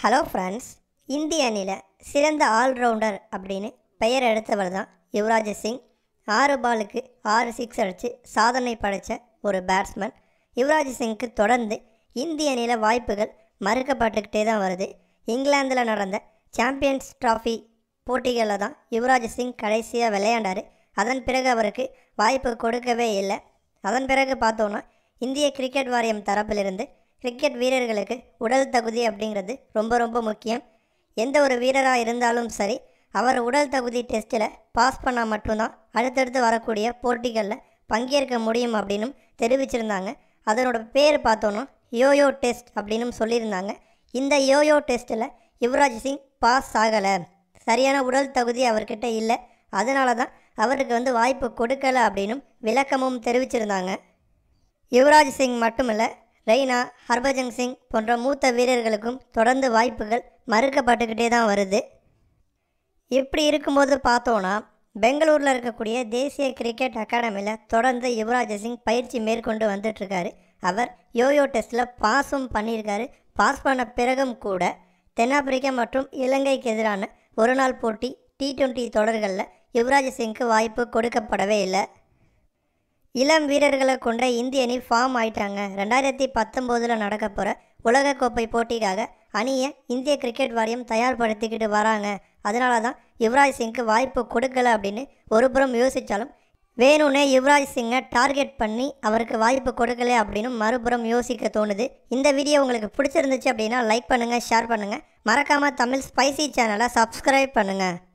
hello friends இந்திய அணியில் சிறந்த ஆல்ரவுண்டர் அப்படின்னு பெயர் எடுத்தவர் தான் யுவராஜ் சிங் ஆறு பாலுக்கு ஆறு சிக்ஸ் அடித்து சாதனை படைத்த ஒரு பேட்ஸ்மேன் யுவராஜ் சிங்க்கு தொடர்ந்து இந்திய அணியில் வாய்ப்புகள் மறுக்கப்பட்டுக்கிட்டே தான் வருது இங்கிலாந்தில் நடந்த சாம்பியன்ஸ் ட்ராஃபி போட்டிகளில் தான் யுவராஜ் சிங் கடைசியாக விளையாண்டார் அதன் பிறகு அவருக்கு வாய்ப்பு கொடுக்கவே இல்லை அதன் பிறகு பார்த்தோன்னா இந்திய கிரிக்கெட் வாரியம் தரப்பிலிருந்து கிரிக்கெட் வீரர்களுக்கு உடல் தகுதி அப்படிங்கிறது ரொம்ப ரொம்ப முக்கியம் எந்த ஒரு வீரராக இருந்தாலும் சரி அவர் உடல் தகுதி டெஸ்ட்டில் பாஸ் பண்ணால் மட்டும்தான் அடுத்தடுத்து வரக்கூடிய போட்டிகளில் பங்கேற்க முடியும் அப்படின்னும் தெரிவிச்சிருந்தாங்க அதனோட பேர் பார்த்தோன்னா யோயோ டெஸ்ட் அப்படின்னும் சொல்லியிருந்தாங்க இந்த யோயோ டெஸ்ட்டில் யுவராஜ் சிங் பாஸ் ஆகலை சரியான உடல் தகுதி அவர்கிட்ட இல்லை அதனால தான் அவருக்கு வந்து வாய்ப்பு கொடுக்கலை அப்படின்னும் விளக்கமும் தெரிவிச்சிருந்தாங்க யுவராஜ் சிங் மட்டும் இல்லை ரெய்னா ஹர்பஜன் சிங் போன்ற மூத்த வீரர்களுக்கும் தொடர்ந்து வாய்ப்புகள் மறுக்கப்பட்டுக்கிட்டே தான் வருது இப்படி இருக்கும்போது பார்த்தோன்னா பெங்களூரில் இருக்கக்கூடிய தேசிய கிரிக்கெட் அகாடமியில் தொடர்ந்து யுவராஜ் சிங் பயிற்சி மேற்கொண்டு வந்துட்டுருக்காரு அவர் யோயோ டெஸ்ட்டில் பாஸும் பண்ணியிருக்காரு பாஸ் பண்ண பிறகும் கூட தென்னாப்பிரிக்கா மற்றும் இலங்கைக்கு எதிரான ஒருநாள் போட்டி டி ட்வெண்ட்டி தொடர்களில் யுவராஜ் சிங்க்கு வாய்ப்பு கொடுக்கப்படவே இல்லை இளம் வீரர்களை கொண்ட இந்திய அணி ஃபார்ம் ஆயிட்டாங்க ரெண்டாயிரத்தி பத்தொம்போதில் நடக்க போகிற உலகக்கோப்பை போட்டிக்காக அணியை இந்திய கிரிக்கெட் வாரியம் தயார்படுத்திக்கிட்டு வராங்க அதனால தான் யுவராஜ் சிங்க்கு வாய்ப்பு கொடுக்கல அப்படின்னு ஒரு புறம் யோசித்தாலும் வேணும்னே யுவராஜ் சிங்கை டார்கெட் பண்ணி அவருக்கு வாய்ப்பு கொடுக்கல அப்படின்னு மறுபுறம் யோசிக்க தோணுது இந்த வீடியோ உங்களுக்கு பிடிச்சிருந்துச்சு அப்படின்னா லைக் பண்ணுங்கள் ஷேர் பண்ணுங்கள் மறக்காமல் தமிழ் ஸ்பைசி சேனலை சப்ஸ்கிரைப் பண்ணுங்கள்